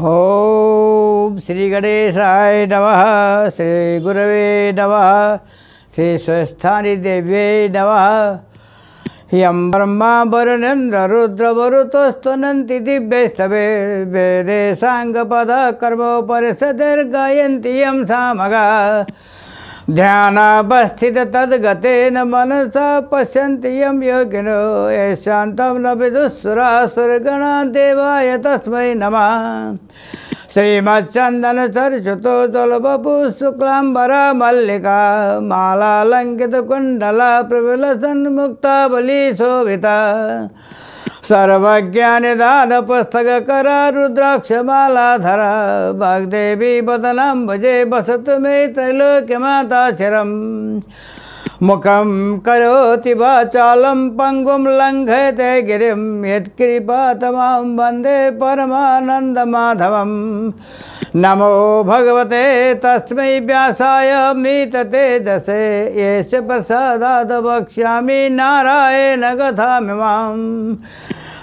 ॐ श्रीगणेशाय नमः श्रीगुरवे नमः श्रीस्वस्थानिदेव्यै नमः यं ब्रह्मा वरुणेन्द्ररुद्रवरुतोस्त्वनन्ति दिव्यैस्तवे वेदे साङ्गपदकर्मोपरिषदैर्गायन्ति यम सामगा ध्यानावस्थित तद्गते न मनसा पश्यन्ति यं योगिनो ये शान्तं न विदुःसुरा सुरगणा देवाय तस्मै नमः श्रीमच्चन्दन सरस्वतो दलबपु शुक्लाम्बरा मल्लिका मालालङ्कितकुण्डला बली शोभिता सर्वज्ञानिदान पुस्तक कर रुद्राक्षमालाधर वाग्देवी बदनाम भजे बसत मे त्रैलोक्यमाता शरम मुखम करोति लंघयते गिरीम यदिपा गिरिं वंदे परमानंद माधव नमो भगवते तस्म व्यासाय मीतते दशे प्रसाद वक्षा नारायण नारायणगथामिमाम्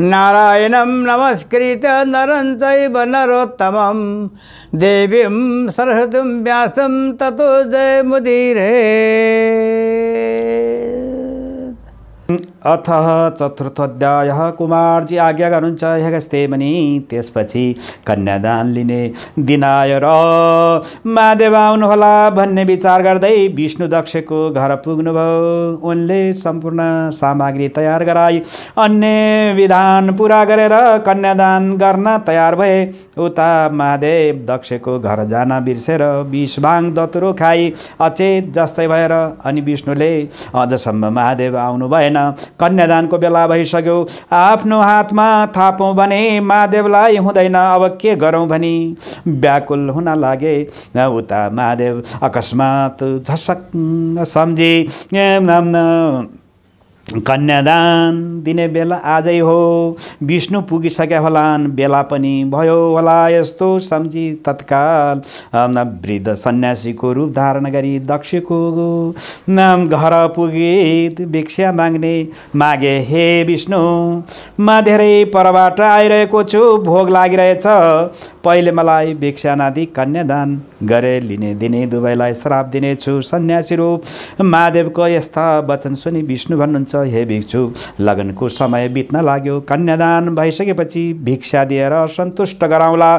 नारायण नमस्कृत नरं चैव नरोत्तमं देवीं सरस्वतीं व्यासं ततो जयमुदीरे अथ चतुर्थोध्याय कुमारजी आज्ञा गर्नुहुन्छ हेगस्ते पनि त्यसपछि कन्यादान लिने दिनाय र महादेव आउनुहोला भन्ने विचार गर्दै विष्णु दक्षको घर पुग्नुभयो उनले सम्पूर्ण सामग्री तयार गराई अन्य विधान पुरा गरेर कन्यादान गर्न तयार भए उता महादेव दक्षको घर जान बिर्सेर विषभाङ दत्रो खाई अचेत जस्तै भएर अनि विष्णुले अझसम्म महादेव आउनु भएन कन्यादानको बेला भइसक्यो आफ्नो हातमा थापौँ भने महादेवलाई हुँदैन अब के गरौँ भने व्याकुल हुन लागे उता महादेव अकस्मात झसक्क सम्झे कन्यादान दिने बेला आजै हो विष्णु पुगिसके होलान् बेला पनि भयो होला यस्तो सम्झी तत्काल वृद्ध सन्यासीको रूप धारण गरी दक्षको नाम घर पुगे भिक्षा माग्ने मागे हे विष्णु म धेरै परबाट आइरहेको छु भोग लागिरहेछ पहिले मलाई भिक्षा नादी कन्यादान गरे लिने दिने दुवैलाई श्राप दिनेछु सन्यासी रूप महादेवको यस्ता वचन सुनि विष्णु भन्नुहुन्छ हे भिक्षु लगनको समय बित्न लाग्यो कन्यादान भइसकेपछि भिक्षा दिएर सन्तुष्ट गराउँला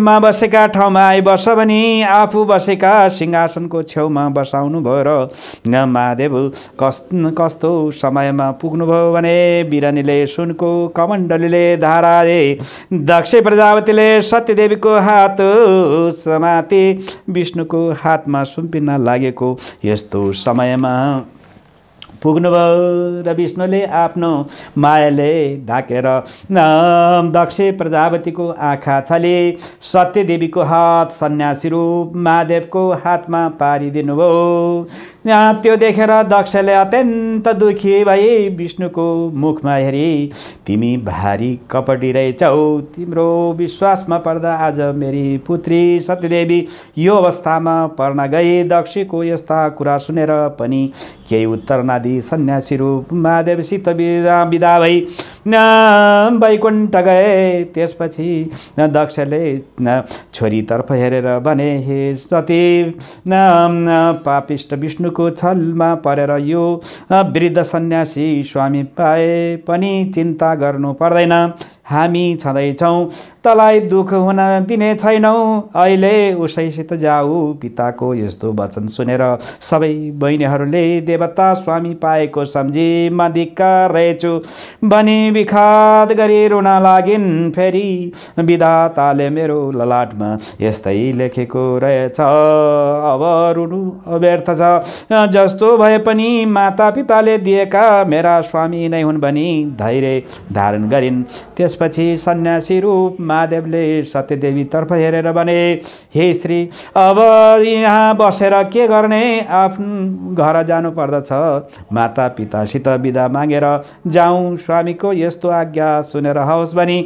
म बसेका ठाउँमा आइबस भने आफू बसेका सिंहासनको छेउमा बसाउनु भयो र महादेव कस् कस्तो समयमा पुग्नुभयो भने बिरानीले सुनको कमण्डलीले धाराले दक्ष प्रजावतीले सत्यदेवीको हात समाते विष्णुको हातमा सुम्पिन लागेको यस्तो समयमा पुग्नुभयो र विष्णुले आफ्नो मायाले ढाकेर दक्ष प्रजापतिको आँखा छले सत्यदेवीको हात सन्यासी रूप महादेवको हातमा पारिदिनु भयो त्यो देखेर दक्षले अत्यन्त दुखी भए विष्णुको मुखमा हेरी तिमी भारी कपटी रहेछौ तिम्रो विश्वासमा पर्दा आज मेरी पुत्री सत्यदेवी यो अवस्थामा पर्न गए दक्षको यस्ता कुरा सुनेर पनि केही उत्तर नदिए सन्यासी रूप महादेवसित विदा विदा भई न वैकुण्ठ गए त्यसपछि न दक्षले न छोरीतर्फ हेरेर भने हे सती न पापिष्ट विष्णुको छलमा परेर यो वृद्ध सन्यासी स्वामी पाए पनि चिन्ता गर्नु पर्दैन हामी छँदैछौँ तलाई दुःख हुन दिने छैनौ अहिले उसैसित जाऊ पिताको यस्तो वचन सुनेर सबै बहिनीहरूले देवता स्वामी पाएको सम्झी म दिक्क रहेछु बनी विखात गरी रुन लागिन् फेरि विधाताले मेरो ललाटमा यस्तै लेखेको रहेछ अब रुनु व्यर्थ छ जस्तो भए पनि माता पिताले दिएका मेरा स्वामी नै हुन् भनी धैर्य धारण गरिन् त्यसपछि सन्यासी रूपमा महादेवले सत्यदेवीतर्फ हेरेर भने हे स्त्री अब यहाँ बसेर के गर्ने आफ्नो घर जानु पर्दछ माता पितासित बिदा मागेर जाउँ स्वामीको यस्तो आज्ञा सुनेर हाओस् भनी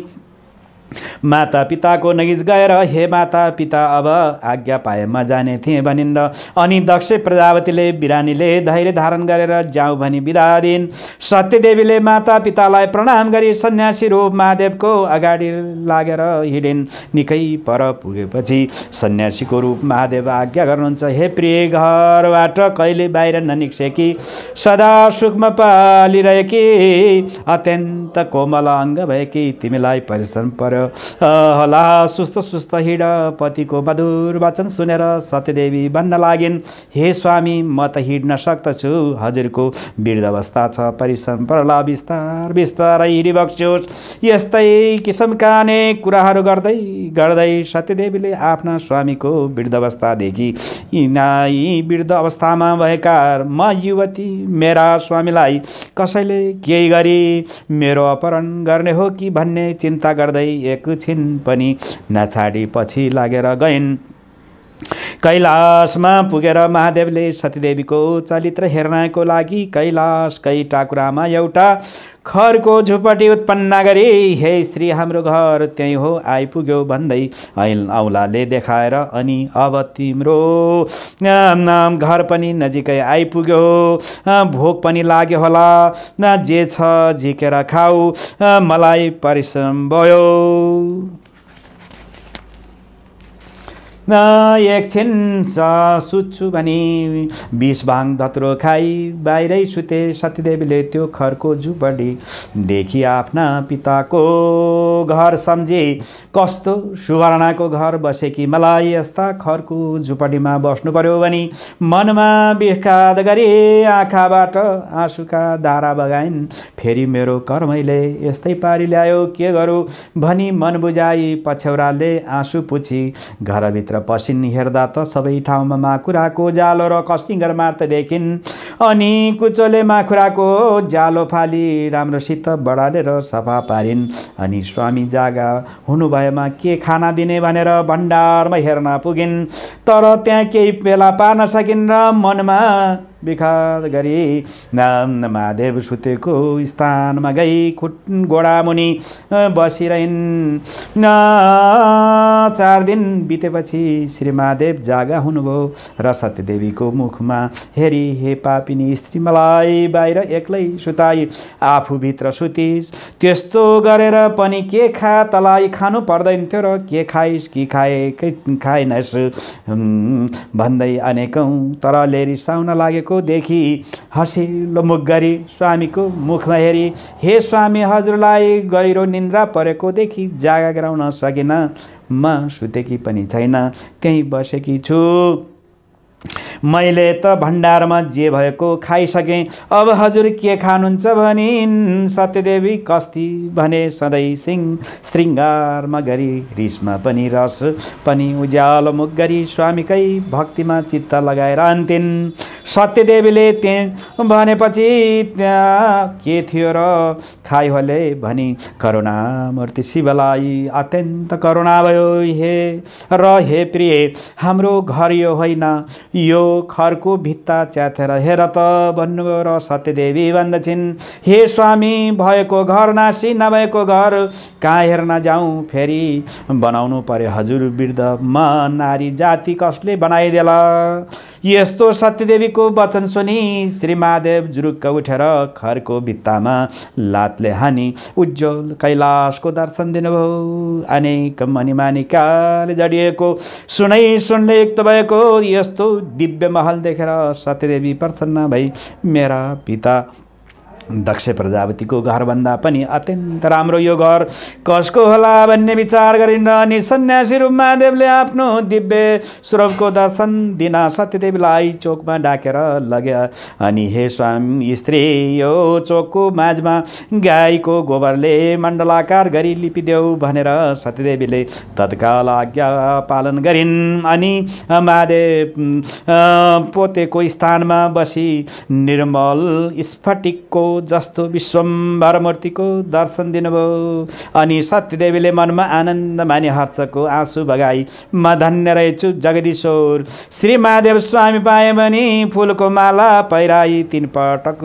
माता पिताको नगिज गएर हे माता पिता अब आज्ञा पाएमा जाने थिएँ भनिन् र अनि दक्ष प्रजावतीले बिरानीले धैर्य धारण गरेर जाउँ भनी बिदा दिन् सत्यदेवीले माता पितालाई प्रणाम गरी सन्यासी रूप महादेवको अगाडि लागेर हिँडिन् निकै पर पुगेपछि सन्यासीको रूप महादेव आज्ञा गर्नुहुन्छ हे प्रिय घरबाट कहिले बाहिर ननिक्सेकी सदा सुखमा पालिरहेकी अत्यन्त कोमल अङ्ग भएकी तिमीलाई परिश्रम पर्यो हला सुस्त सुस्त हिँड पतिको मधुर वचन सुनेर सत्यदेवी भन्न लागिन् हे स्वामी म त हिँड्न सक्दछु हजुरको वृद्ध अवस्था छ परिश्रम पर्ला बिस्तार बिस्तारै हिँडिबक्स्योस् यस्तै किसिमका अनेक कुराहरू गर्दै गर्दै सत्यदेवीले आफ्ना स्वामीको वृद्ध अवस्थादेखि यी वृद्ध अवस्थामा भएका म युवती मेरा स्वामीलाई कसैले केही गरी मेरो अपहरण गर्ने हो कि भन्ने चिन्ता गर्दै एकछिन पनि नछाडी पछि लागेर गइन् कैलाशमा पुगेर महादेवले सतीदेवीको चरित्र हेर्नको लागि कैलाशकै टाकुरामा एउटा खरको झुपटी उत्पन्न गरी हे स्त्री हाम्रो घर त्यहीँ हो आइपुग्यो भन्दै ऐल औलाले देखाएर अनि अब तिम्रो घर पनि नजिकै आइपुग्यो भोक पनि लाग्यो होला न जे छ झिकेर खाऊ मलाई परिश्रम भयो एकछिन सुत्छु भने बिस भाङ धत्रो खाई बाहिरै सुते सतीदेवीले त्यो खरको झुपडी देखि आफ्ना पिताको घर सम्झे कस्तो सुवर्णाको घर बसेकी मलाई यस्ता खरको झुपडीमा बस्नु पर्यो भने मनमा बिर्खाद गरे आँखाबाट आँसुका धारा बगाइन् फेरि मेरो कर्मैले यस्तै पारी ल्यायो के गरौँ भनी मन बुझाई पछ्यौराले आँसु पुछी घरभित्र र पसिन हेर्दा त सबै ठाउँमा माकुराको जालो र कस्टिङ्गर मार्त देखिन् अनि कुचोले माकुराको जालो फाली राम्रोसित बढालेर सफा पारिन् अनि स्वामी जागा हुनुभएमा के खाना दिने भनेर भण्डारमा हेर्न पुगिन् तर त्यहाँ केही बेला पार्न सकिन् र मनमा विखात गरी महादेव सुतेको स्थानमा गई खुट गोडामुनि बसिरहन् चार दिन बितेपछि श्री महादेव जागा हुनुभयो र सत्यदेवीको मुखमा हेरी हे पापिनी स्त्री मलाई बाहिर एक्लै सुताई आफूभित्र सुतिस त्यस्तो गरेर पनि के खा तलाई खानु पर्दैन थियो र के खाइस् कि खाए खाएनस् भन्दै अनेकौँ तर लेरिसाउन लागेको देखि हँसिलो मुख गरी स्वामीको मुखमा हेरी हे स्वामी हजुरलाई गहिरो निन्द्रा देखि जागा गराउन सकेन म सुतेकी पनि छैन त्यहीँ बसेकी छु मैले त भण्डारमा जे भएको खाइसकेँ अब हजुर के खानुहुन्छ भनिन् सत्यदेवी कस्ती भने सधैँ सिंह श्रृङ्गारमा गरी रिसमा पनि रस पनि उज्यालो मुख गरी स्वामीकै भक्तिमा चित्त लगाएर अन्तिन् सत्यदेवीले त्यहाँ भनेपछि त्यहाँ के थियो र खाइहोले भनी मूर्ति शिवलाई अत्यन्त करुणा भयो हे र हे प्रिय हाम्रो घर यो होइन यो खरको भित्ता च्याथेर हेर त भन्नुभयो र सत्यदेवी भन्दछिन् हे स्वामी भएको घर नासी नभएको घर कहाँ हेर्न जाउँ फेरि बनाउनु पर्यो हजुर वृद्ध म नारी जाति कसले बनाइदेला यस्तो सत्यदेवीको वचन सुनि श्री महादेव जुरुक्क उठेर खरको भित्तामा लातले हानी, उज्जवल कैलाशको दर्शन दिनुभयो अनेक मणिमानिकाले जडिएको सुनै सुनले युक्त भएको यस्तो दिव्य महल देखेर सत्यदेवी प्रसन्न भई मेरा पिता दक्ष प्रजापतिको घरभन्दा पनि अत्यन्त राम्रो यो घर कसको होला भन्ने विचार गरिन् अनि सन्यासी रूप महादेवले आफ्नो दिव्य स्वरूपको दर्शन दिन सत्यदेवीलाई चोकमा डाकेर लग्यो अनि हे स्वामी स्त्री यो चोकको माझमा गाईको गोबरले मण्डलाकार गरी लिपिदेऊ भनेर सत्यदेवीले तत्काल आज्ञा पालन गरिन् अनि महादेव पोतेको स्थानमा बसी निर्मल स्फटिकको जस्तो मूर्तिको दर्शन दिनुभयो अनि सत्यदेवीले मनमा आनन्द माने हर्षको आँसु बगाई म धन्य रहेछु जगदीश्वर श्री महादेव स्वामी पाएँ भने फुलको माला पहिराई तिन पटक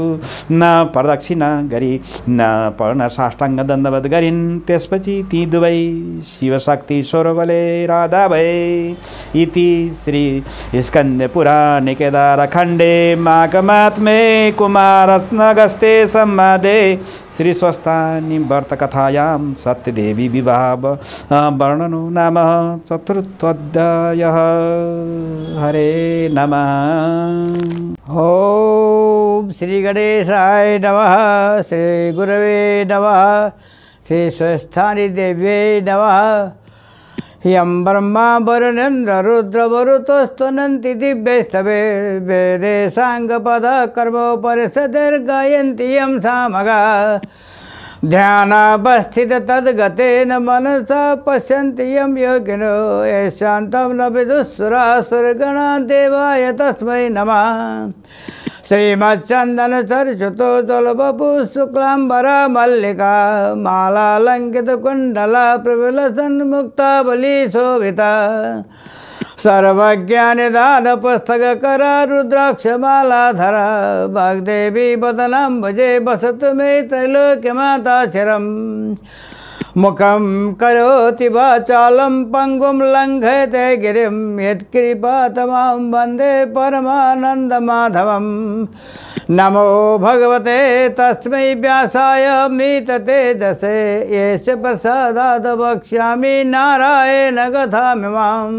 न प्रदक्षिणा गरी न पढ्न साष्टाङ्ग दण्डवत गरिन् त्यसपछि ती दुवै शिवशक्ति स्वरूपले राधा भए इति श्री स्कन्द पुराण केदार खण्डे कुमार कुमारस्नगस्ते सम्मादे श्रीस्वस्थानि व्रतकथायां सत्यदेवी विवाह वर्णनो नाम चतुर्थोध्याय हरे नमः ॐ गणेशाय नमः श्रीगुरवे नमः स्वस्थानी देव्यै नमः यं ब्रह्मा वरुणेन्द्ररुद्रवरुतोस्तुनन्ति दिव्यैस्तवे वेदे साङ्गपदकर्मोपरिषदैर्गायन्ति यं सामगा ध्यानावस्थित तद्गतेन मनसा पश्यन्ति यं योगिनो यशान्तं न विदुःसुरासुरगणा देवाय तस्म नमः श्रीमच्चंदन सरसुतो दुलबपु शुक्लांबरा मल्लिका मालालंकित कुंडला प्रबल सन्मुक्ता बलि शोभिता सर्वज्ञानिदान पुस्तक करा रुद्राक्ष माला धरा भगदेवी वदनम भजे बसत मे त्रैलोक्य माता चिरम मुखं करोति वाचालं पङ्गुं लङ्घयते गिरिं यत्कृपा तमां वन्दे परमानन्दमाधवं नमो भगवते तस्म व्यासा मीतते दशे एष प्रसादाद् वक्ष्यामि नारायण कथामि माम्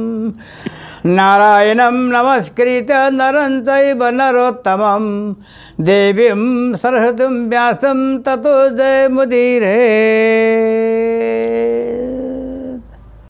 नारायणं नमस्कृत्य नरं चैव नरोत्तमं देवीं सरस्वतीं व्यासं ततो जयमुदीरे